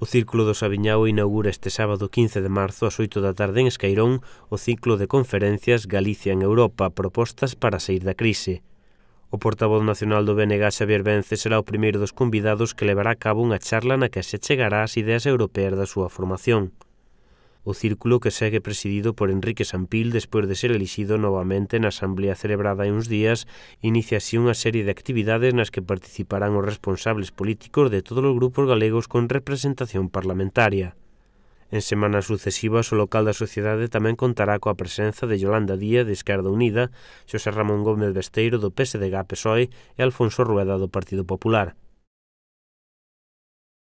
O Círculo do Sabiñao inaugura este sábado 15 de marzo ás 8 da tarde en Escairón o ciclo de conferencias Galicia en Europa, propostas para sair da crise. O portavoz nacional do BNG Xavier Vence será o primeiro dos convidados que levará a cabo unha charla na que se chegará as ideas europeas da súa formación o círculo que segue presidido por Enrique Sampil despois de ser elixido novamente na asamblea celebrada hai uns días, iniciase unha serie de actividades nas que participarán os responsables políticos de todos os grupos galegos con representación parlamentaria. En semanas sucesivas o local da sociedade tamén contará coa presenza de Yolanda Díaz de Esquerda Unida, Xosé Ramón Gómez Besteiro do PSDG PSOE e Alfonso Rueda do Partido Popular.